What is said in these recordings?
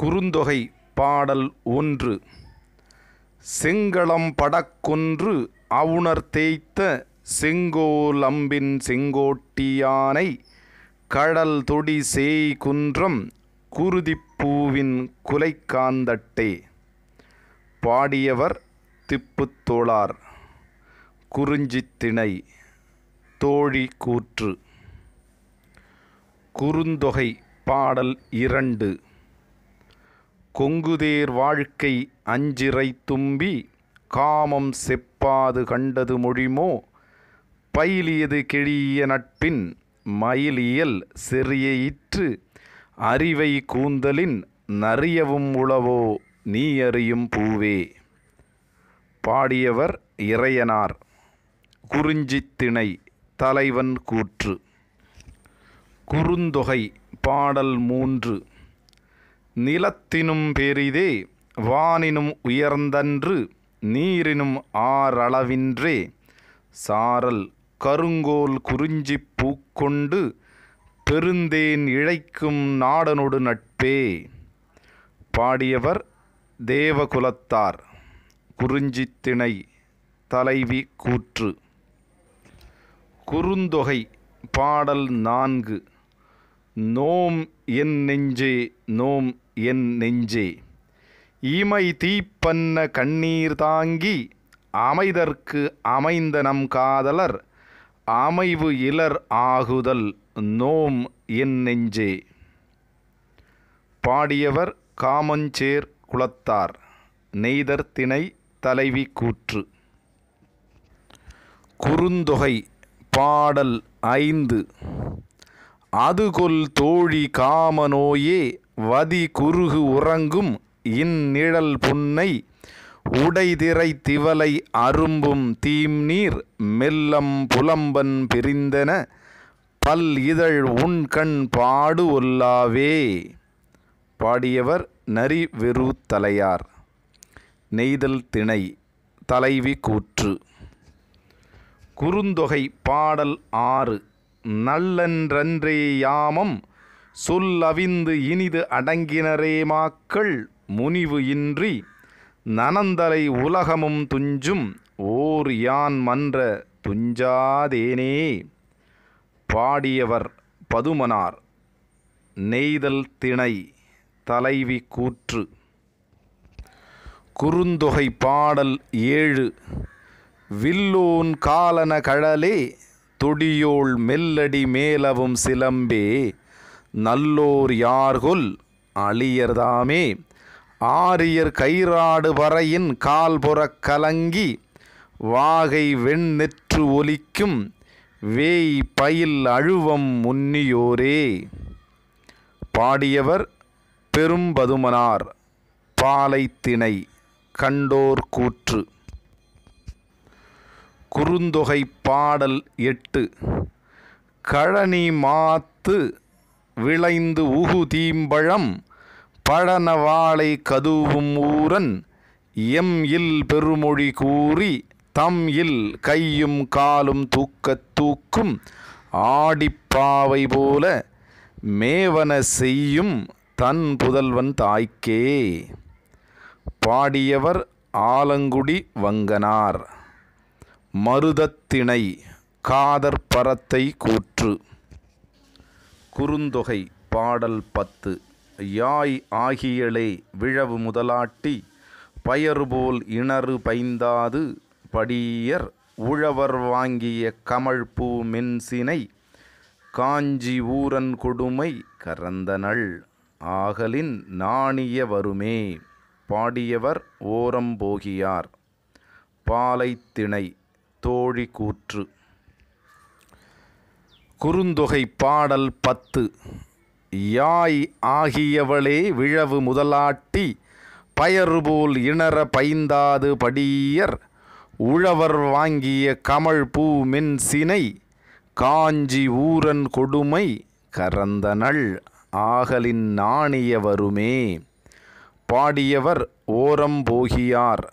குறுந்தொகை பாடல் ஒன்று செங்களம் படக்கொன்று அவுணர் தேய்த்த செங்கோலம்பின் செங்கோட்டியானை கடல் தொடி சேய் குன்றம் குருதிப்பூவின் குலைக்காந்தட்டே பாடியவர் திப்புத்தோளார் குறிஞ்சித்திணை தோழி கூற்று குறுந்தொகை பாடல் இரண்டு கொங்குதேர் வாழ்க்கை அஞ்சிறை தும்பி காமம் செப்பாது கண்டது மொழிமோ பயிலியது கெழிய நட்பின் மயிலியல் செறிய அறிவை கூந்தலின் நறியவும் உளவோ நீ அறியும் பூவே பாடியவர் இறையனார் குறிஞ்சித்திணை தலைவன் கூற்று குறுந்தொகை பாடல் மூன்று நிலத்தினும் பெரிதே வானினும் உயர்ந்தன்று நீரினும் ஆறளவின்றே சாரல் கருங்கோல் குறிஞ்சி பூக்கொண்டு பெருந்தேன் இழைக்கும் நாடனொடு நட்பே பாடியவர் தேவகுலத்தார் குறிஞ்சித்திணை தலைவி கூற்று குறுந்தொகை பாடல் நான்கு நோம் என் நெஞ்சே நோம் என் நெஞ்சே ஈமை தீப்பன்ன கண்ணீர் தாங்கி அமைதற்கு அமைந்த நம் காதலர் அமைவு இலர் ஆகுதல் நோம் என் நெஞ்சே பாடியவர் காமஞ்சேர் குலத்தார் நெய்தர் திணை தலைவி கூற்று குறுந்தொகை பாடல் ஐந்து அதுகொல் தோழி காமநோயே வதி குறுகு உறங்கும் இந்நிழல் புன்னை உடைதிரை திவலை அரும்பும் தீம் நீர் மெல்லம் புலம்பன் பிரிந்தன பல் இதழ் உண்கண் பாடு ஒல்லாவே பாடியவர் நரி வெறு தலையார் நெய்தல் திணை தலைவி கூற்று குறுந்தொகை பாடல் ஆறு நல்லன்றன்றே யாமம் சொல்லவிந்து இனிது அடங்கினரே மாக்கள் முனிவு இன்றி நனந்தலை உலகமும் துஞ்சும் ஓர் யான் மன்ற துஞ்சாதேனே பாடியவர் பதுமனார் நெய்தல் திணை தலைவி கூற்று குறுந்தொகை பாடல் ஏழு வில்லோன் காலன கழலே துடியோள் மெல்லடி மேலவும் சிலம்பே நல்லோர் யார்கொல் அழியர்தாமே ஆரியர் கைராடு வரையின் கால்புறக் கலங்கி வாகை வெண்ணெற்று ஒலிக்கும் வேய் பயில் அழுவம் முன்னியோரே பாடியவர் பெரும்பதுமனார் பாலைத்திணை கண்டோர் கூற்று குறுந்தொகை பாடல் எட்டு கழனி மாத்து விளைந்து உகு தீம்பழம் பழனவாளை கதுவும் ஊரன் எம் இல் பெருமொழி கூறி தம் இல் கையும் காலும் தூக்கத் தூக்கும் ஆடிப்பாவை போல மேவன செய்யும் தன் புதல்வன் தாய்க்கே பாடியவர் ஆலங்குடி வங்கனார் மருதத்திணை காதற்பரத்தை கூற்று குறுந்தொகை பாடல் பத்து யாய் ஆகியலே விழவு முதலாட்டி பயறுபோல் இணறு பைந்தாது படியர் உழவர் வாங்கிய கமழ்பூ மென்சினை காஞ்சி ஊரன் கொடுமை கரந்தனள் ஆகலின் நாணிய வருமே பாடியவர் ஓரம் போகியார் பாலைத்திணை தோழி கூற்று குறுந்தொகை பாடல் பத்து யாய் ஆகியவளே விழவு முதலாட்டி பயறுபோல் இணர பைந்தாது படியர் உழவர் வாங்கிய கமல் பூ மின் சினை காஞ்சி ஊரன் கொடுமை கரந்தனள் ஆகலின் நாணிய வருமே பாடியவர் ஓரம் போகியார்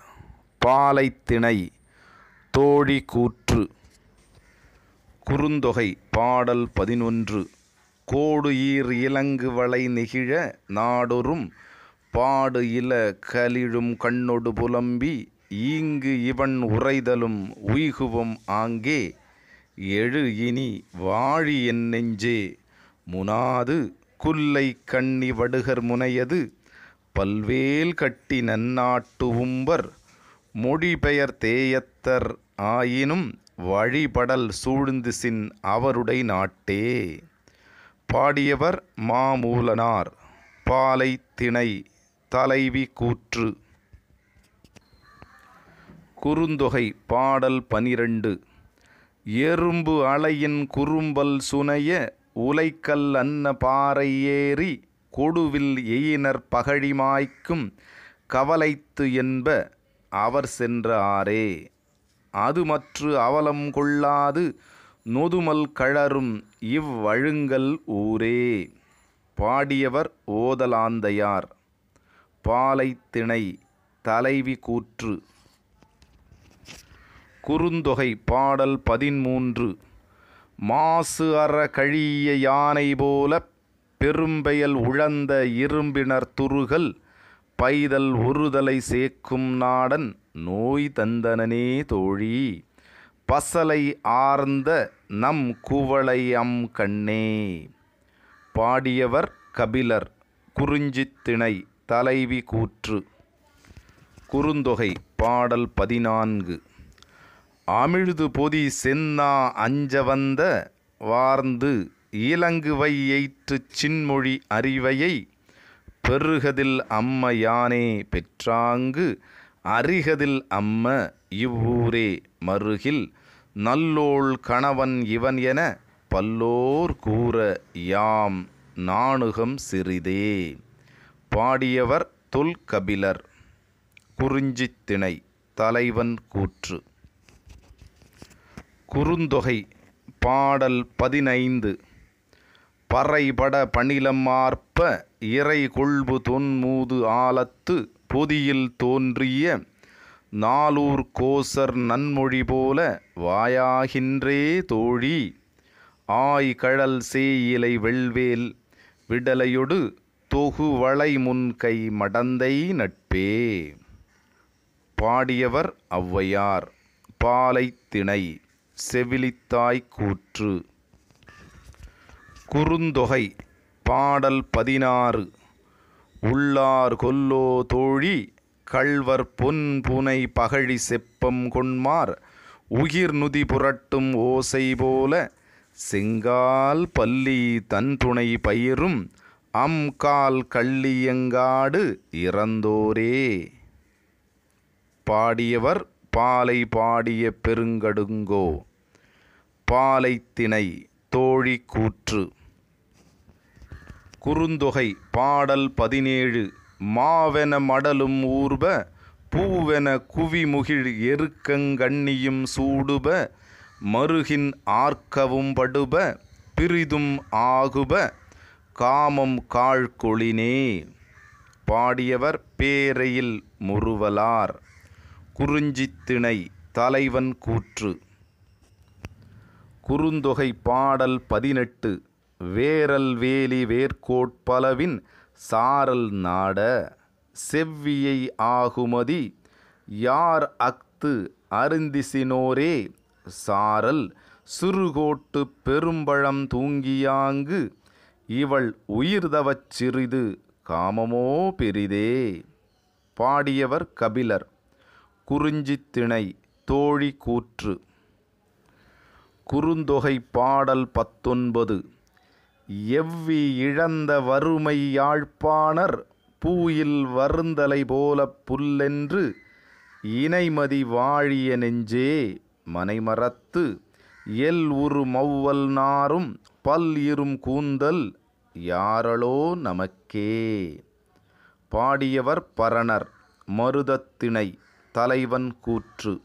பாலைத்திணை தோழி கூற்று குறுந்தொகை பாடல் பதினொன்று கோடு ஈர் இலங்கு வளை நெகிழ நாடொரும் பாடு இல கலிழும் கண்ணொடு புலம்பி ஈங்கு இவன் உரைதலும் உய்குவம் ஆங்கே எழு இனி வாழி என் நெஞ்சே முனாது குல்லை கண்ணி வடுகர் முனையது பல்வேல் கட்டி நன்னாட்டு உம்பர் மொழிபெயர் தேயத்தர் ஆயினும் வழிபடல் சூழ்ந்து சின் அவருடை நாட்டே பாடியவர் மாமூலனார் பாலை திணை தலைவி கூற்று குறுந்தொகை பாடல் பனிரெண்டு எறும்பு அலையின் குறும்பல் சுனைய உலைக்கல் அன்ன பாறை ஏறி கொடுவில் எயினர் பகழிமாய்க்கும் கவலைத்து என்ப அவர் சென்ற ஆரே அது மற்று அவலம் கொள்ளாது நொதுமல் கழரும் இவ்வழுங்கல் ஊரே பாடியவர் ஓதலாந்தையார் பாலைத்திணை தலைவி கூற்று குறுந்தொகை பாடல் பதிமூன்று மாசு அற கழிய யானை போல பெரும்பெயல் உழந்த இரும்பினர் துருகல் பைதல் உறுதலை சேக்கும் நாடன் நோய் தந்தனே தோழி பசலை ஆர்ந்த நம் குவளை அம் கண்ணே பாடியவர் கபிலர் குறிஞ்சித்திணை தலைவி கூற்று குறுந்தொகை பாடல் பதினான்கு அமிழ்து பொதி சென்னா அஞ்ச வந்த வார்ந்து இலங்குவை எயிற்று சின்மொழி அறிவையை பெருகதில் அம்ம யானே பெற்றாங்கு அறிகதில் அம்ம இவ்வூரே மருகில் நல்லோள் கணவன் இவன் என பல்லோர் கூற யாம் நாணுகம் சிறிதே பாடியவர் தொல் கபிலர் குறிஞ்சித்திணை தலைவன் கூற்று குறுந்தொகை பாடல் பதினைந்து பறைபட பணிலமார்ப்ப இறை கொள்பு தொன்மூது ஆலத்து பொதியில் தோன்றிய நாலூர் கோசர் நன்மொழி போல வாயாகின்றே தோழி ஆய் கழல் சேயிலை வெள்வேல் விடலையொடு தொகுவளை முன்கை மடந்தை நட்பே பாடியவர் ஔவையார் பாலை திணை செவிலித்தாய்க் கூற்று குறுந்தொகை பாடல் பதினாறு உள்ளார் கொல்லோ தோழி கள்வர் பொன் புனை பகழி செப்பம் கொண்மார் உயிர் நுதி புரட்டும் ஓசை போல செங்கால் பல்லி தன் துணை பயிரும் அம்கால் கள்ளியங்காடு இறந்தோரே பாடியவர் பாலை பாடிய பெருங்கடுங்கோ பாலைத்திணை தோழி கூற்று குறுந்தொகை பாடல் பதினேழு மாவென மடலும் ஊர்ப பூவென குவிமுகிழ் எருக்கங்கண்ணியும் சூடுப மருகின் ஆர்க்கவும் படுப பிரிதும் ஆகுப காமம் காழ்கொளினே பாடியவர் பேரையில் முறுவலார் குறிஞ்சித்திணை தலைவன் கூற்று குறுந்தொகை பாடல் பதினெட்டு வேரல் வேலி வேர்கோட்பலவின் சாரல் நாட செவ்வியை ஆகுமதி யார் அஃது அருந்திசினோரே சாரல் சுருகோட்டு பெரும்பழம் தூங்கியாங்கு இவள் உயிர்தவச் சிறிது காமமோ பெரிதே பாடியவர் கபிலர் குறிஞ்சி திணை தோழி கூற்று குறுந்தொகை பாடல் பத்தொன்பது எவ்வி இழந்த வறுமை யாழ்ப்பாணர் பூயில் வருந்தலை போலப் புல்லென்று இணைமதி வாழிய நெஞ்சே மனைமறத்து எல் உரு மௌவல் நாரும் பல் இரும் கூந்தல் யாரளோ நமக்கே பாடியவர் பரணர் மருதத்திணை தலைவன் கூற்று